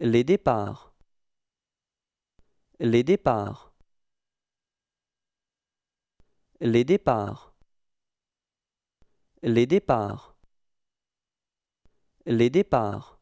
Les départs. Les départs. Les départs. Les départs. Les départs.